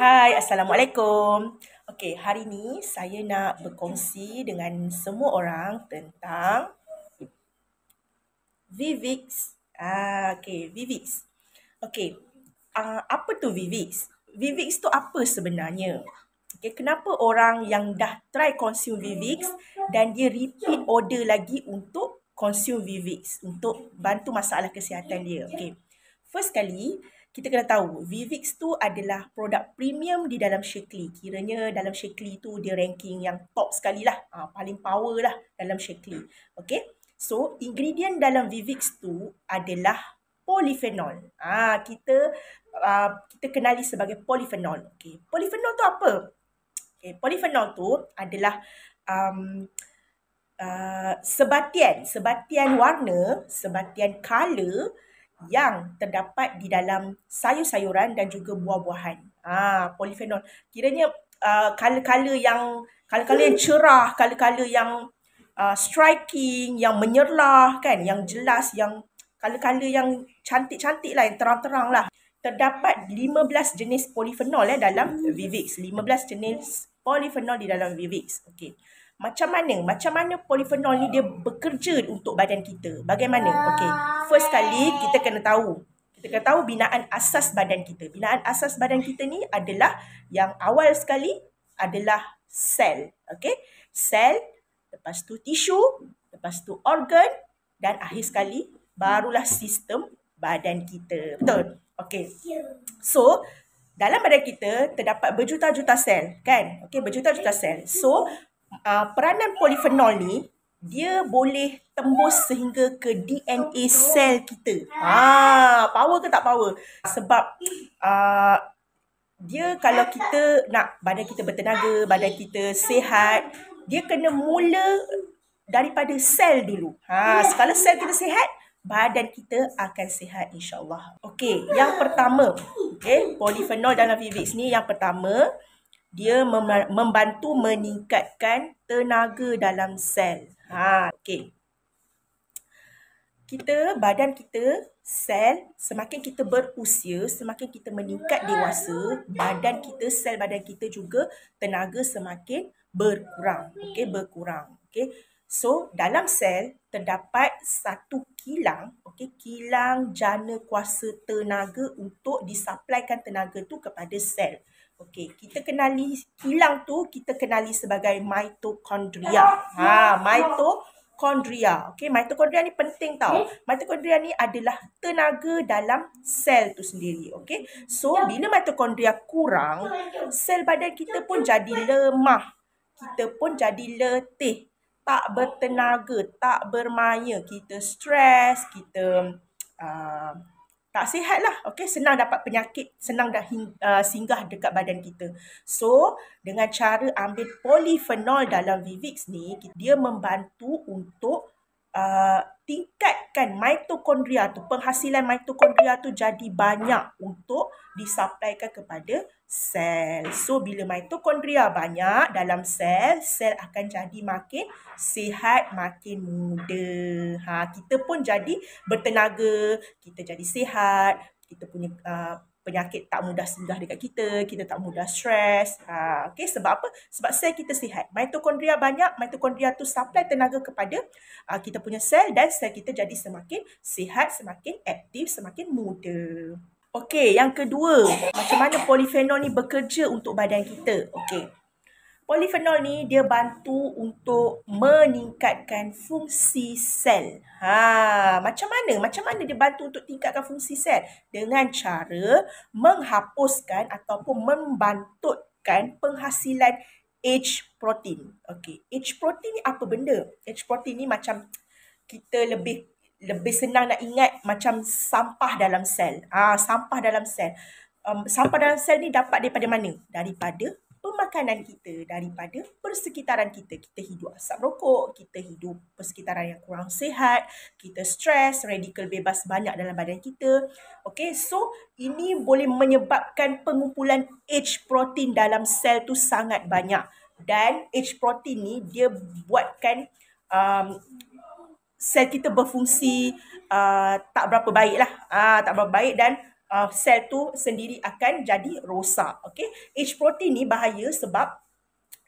Hai, Assalamualaikum. Okey, hari ni saya nak berkongsi dengan semua orang tentang Vivix. Ah, okey, Vivix. Okey. Uh, apa tu Vivix? Vivix tu apa sebenarnya? Okey, kenapa orang yang dah try consume Vivix dan dia repeat order lagi untuk consume Vivix untuk bantu masalah kesihatan dia? Okey. First kali, kita kena tahu Vivix tu adalah produk premium di dalam Shakely. Kiranya dalam Shakely tu dia ranking yang top sekali lah. Uh, paling power lah dalam Shakely. Okay. So, ingredient dalam Vivix tu adalah polyphenol. Ah, uh, kita uh, kita kenali sebagai polyphenol. Okay. Polyphenol tu apa? Okay. Polyphenol tu adalah um, uh, ah, sebatian. Sebatian warna, sebatian colour yang terdapat di dalam sayur-sayuran dan juga buah-buahan. Ah, ha, polifenol. Kiranya uh, kala-kala uh, yang kala-kala yang cerah, kala-kala yang uh, striking, yang menyerlah kan, yang jelas, yang kala-kala yang cantik-cantik lah, yang terang-terang lah. Terdapat 15 jenis polifenol eh, dalam Vivix. 15 jenis Polifenol di dalam Vivix. Okey. Macam mana? Macam mana polifenol ni dia bekerja untuk badan kita? Bagaimana? Okey. First kali kita kena tahu. Kita kena tahu binaan asas badan kita. Binaan asas badan kita ni adalah yang awal sekali adalah sel. Okey. Sel, lepas tu tisu, lepas tu organ dan akhir sekali barulah sistem badan kita. Betul? Okey. So, dalam badan kita terdapat berjuta-juta sel kan okey berjuta-juta sel so uh, peranan polifenol ni dia boleh tembus sehingga ke DNA sel kita ha power ke tak power sebab uh, dia kalau kita nak badan kita bertenaga badan kita sihat dia kena mula daripada sel dulu ha kalau sel kita sihat badan kita akan sihat insyaAllah. Okey, yang pertama, okay, eh, polifenol dalam Vivix ni yang pertama, dia membantu meningkatkan tenaga dalam sel. Ha, okey. Kita, badan kita, sel, semakin kita berusia, semakin kita meningkat dewasa, badan kita, sel badan kita juga tenaga semakin berkurang. Okey, berkurang. Okey. So, dalam sel, terdapat satu kilang, okey, kilang jana kuasa tenaga untuk disuplaikan tenaga tu kepada sel. Okey, kita kenali kilang tu kita kenali sebagai mitokondria. Ha, mitokondria. okay. mitokondria ni penting tau. Mitokondria ni adalah tenaga dalam sel tu sendiri. okay. So, bila mitokondria kurang, sel badan kita pun jadi lemah. Kita pun jadi letih tak bertenaga, tak bermaya, kita stres, kita uh, tak sihat lah. Okay, senang dapat penyakit, senang dah hing, uh, singgah dekat badan kita. So, dengan cara ambil polifenol dalam Vivix ni, dia membantu untuk uh, tingkatkan mitokondria tu, penghasilan mitokondria tu jadi banyak untuk disuplaikan kepada sel. So bila mitokondria banyak dalam sel, sel akan jadi makin sihat, makin muda. Ha, kita pun jadi bertenaga, kita jadi sihat, kita punya uh, penyakit tak mudah singgah dekat kita, kita tak mudah stres. Ha, okay, sebab apa? Sebab sel kita sihat. Mitokondria banyak, mitokondria tu supply tenaga kepada uh, kita punya sel dan sel kita jadi semakin sihat, semakin aktif, semakin muda. Okey, yang kedua, macam mana polifenol ni bekerja untuk badan kita? Okey. Polifenol ni dia bantu untuk meningkatkan fungsi sel. Ha, macam mana? Macam mana dia bantu untuk tingkatkan fungsi sel? Dengan cara menghapuskan ataupun membantutkan penghasilan H protein. Okey, H protein ni apa benda? H protein ni macam kita lebih lebih senang nak ingat macam sampah dalam sel. Ah, sampah dalam sel. Um, sampah dalam sel ni dapat daripada mana? Daripada pemakanan kita, daripada persekitaran kita. Kita hidup asap rokok, kita hidup persekitaran yang kurang sihat, kita stres, radikal bebas banyak dalam badan kita. Okay, so ini boleh menyebabkan pengumpulan H protein dalam sel tu sangat banyak. Dan H protein ni dia buatkan um, sel kita berfungsi uh, tak berapa baik lah. Uh, tak berapa baik dan uh, sel tu sendiri akan jadi rosak. Okay? H protein ni bahaya sebab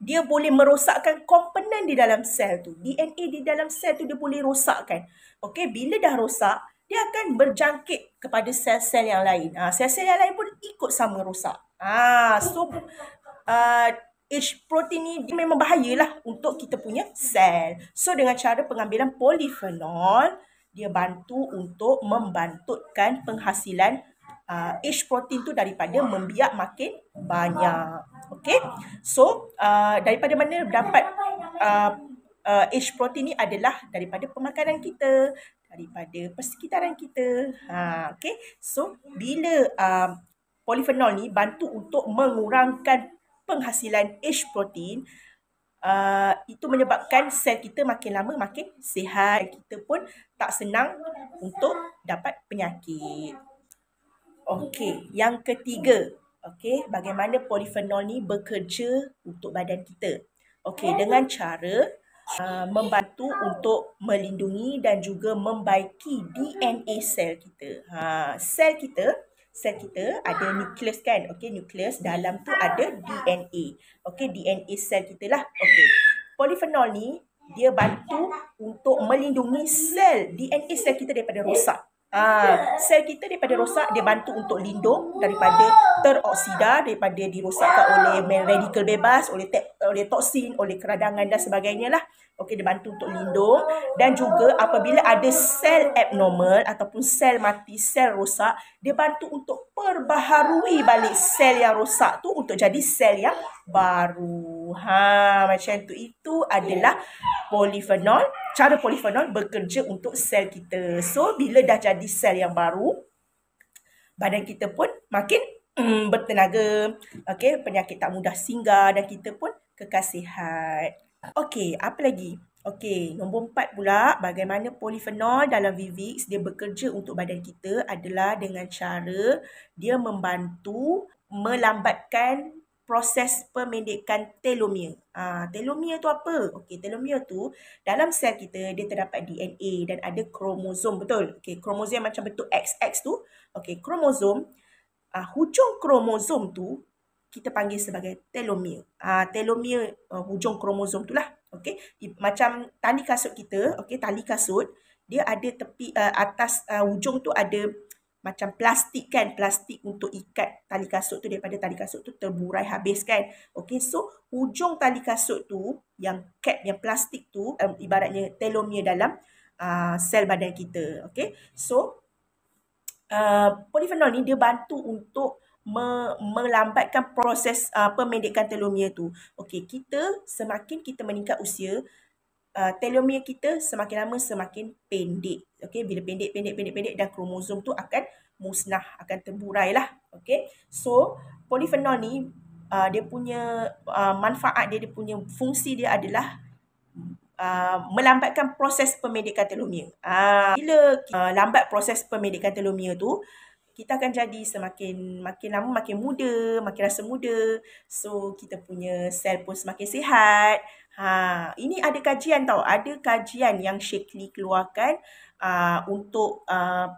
dia boleh merosakkan komponen di dalam sel tu. DNA di dalam sel tu dia boleh rosakkan. Okay? Bila dah rosak, dia akan berjangkit kepada sel-sel yang lain. Uh, sel-sel yang lain pun ikut sama rosak. Ah, uh, so, uh, H protein ni dia memang bahayalah untuk kita punya sel. So dengan cara pengambilan polifenol, dia bantu untuk membantutkan penghasilan uh, H protein tu daripada membiak makin banyak. Okay? So uh, daripada mana dapat uh, uh, H protein ni adalah daripada pemakanan kita, daripada persekitaran kita. Ha, okay? So bila uh, polifenol ni bantu untuk mengurangkan penghasilan H protein uh, itu menyebabkan sel kita makin lama makin sihat kita pun tak senang untuk dapat penyakit. Okey, yang ketiga. Okey, bagaimana polifenol ni bekerja untuk badan kita? Okey, dengan cara uh, membantu untuk melindungi dan juga membaiki DNA sel kita. Ha, sel kita sel kita ada nukleus kan okey nukleus dalam tu ada DNA okey DNA sel kita lah okey polifenol ni dia bantu untuk melindungi sel DNA sel kita daripada rosak Ah, sel kita daripada rosak dia bantu untuk lindung daripada teroksida daripada dirosakkan oleh radikal bebas oleh te- oleh toksin oleh keradangan dan sebagainya lah. Okey dia bantu untuk lindung dan juga apabila ada sel abnormal ataupun sel mati sel rosak dia bantu untuk perbaharui balik sel yang rosak tu untuk jadi sel yang baru. Ha macam tu itu adalah polifenol. Cara polifenol bekerja untuk sel kita. So bila dah jadi sel yang baru, badan kita pun makin mm, bertenaga. Okey, penyakit tak mudah singgah dan kita pun kekasihat. Okay, apa lagi? Okey, nombor empat pula, bagaimana polifenol dalam Vivix dia bekerja untuk badan kita adalah dengan cara dia membantu melambatkan proses pemendekan telomere. Ha, telomere tu apa? Okey, telomere tu dalam sel kita dia terdapat DNA dan ada kromosom, betul? Okey, kromosom macam bentuk XX tu. Okey, kromosom, uh, hujung kromosom tu kita panggil sebagai telomere. Ah telomere uh, hujung kromosom tu lah. Okey. Macam tali kasut kita, okay, tali kasut, dia ada tepi uh, atas uh, hujung tu ada macam plastik kan, plastik untuk ikat tali kasut tu daripada tali kasut tu terburai habis kan. okay, so hujung tali kasut tu yang cap yang plastik tu um, ibaratnya telomere dalam uh, sel badan kita. okay, So uh, polifenol ni dia bantu untuk me- melambatkan proses uh, ah, pemendekkan telomere tu. Okey, kita semakin kita meningkat usia, uh, telomere kita semakin lama semakin pendek. Okey, bila pendek, pendek, pendek, pendek dan kromosom tu akan musnah, akan terburai lah. Okey, so polifenol ni uh, dia punya uh, manfaat dia, dia punya fungsi dia adalah Uh, melambatkan proses pemendekan telomia. Uh, bila uh, lambat proses pemendekan telomia tu, kita akan jadi semakin makin lama makin muda, makin rasa muda. So kita punya sel pun semakin sihat. Ha, ini ada kajian tau. Ada kajian yang Shakely keluarkan uh, untuk uh,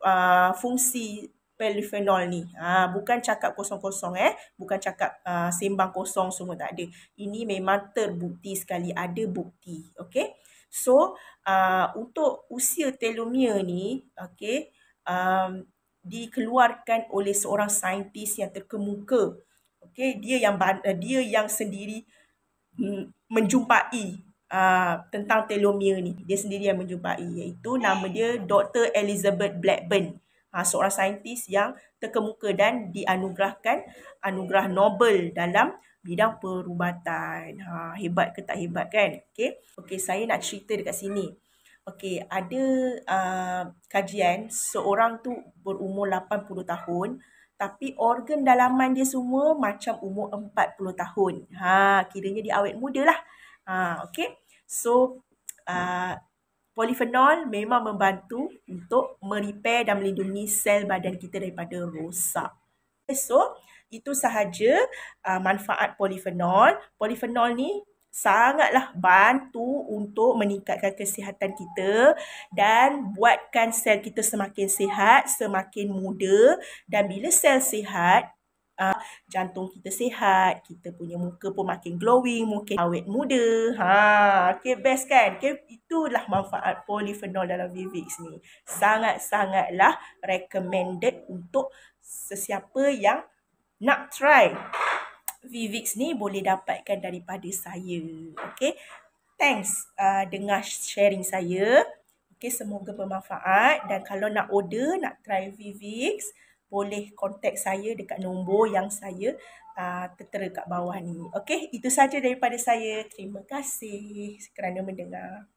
uh, fungsi polyphenol ni. Ha, bukan cakap kosong-kosong eh. Bukan cakap uh, sembang kosong semua tak ada. Ini memang terbukti sekali. Ada bukti. Okay. So, uh, untuk usia telomere ni, okay, um, dikeluarkan oleh seorang saintis yang terkemuka. Okey, dia yang eh, dia yang sendiri mm, menjumpai uh, tentang telomere ni. Dia sendiri yang menjumpai iaitu nama dia Dr. Elizabeth Blackburn. Ha, seorang saintis yang terkemuka dan dianugerahkan anugerah Nobel dalam bidang perubatan. Ha, hebat ke tak hebat kan? Okey. Okey, saya nak cerita dekat sini. Okey, ada uh, kajian seorang tu berumur 80 tahun tapi organ dalaman dia semua macam umur 40 tahun. Ha, kiranya dia awet muda lah. Ha, okey. So, uh, polifenol memang membantu untuk merepair dan melindungi sel badan kita daripada rosak. So, itu sahaja uh, manfaat polifenol. Polifenol ni sangatlah bantu untuk meningkatkan kesihatan kita dan buatkan sel kita semakin sihat, semakin muda dan bila sel sihat Uh, jantung kita sihat, kita punya muka pun makin glowing, mungkin awet muda. Ha, okay, best kan? Okay, itulah manfaat polifenol dalam Vivix ni. Sangat-sangatlah recommended untuk sesiapa yang nak try. Vivix ni boleh dapatkan daripada saya. Okay. Thanks uh, dengar sharing saya. Okay, semoga bermanfaat. Dan kalau nak order, nak try Vivix, boleh kontak saya dekat nombor yang saya uh, tertera kat bawah ni. Okay, itu saja daripada saya. Terima kasih kerana mendengar.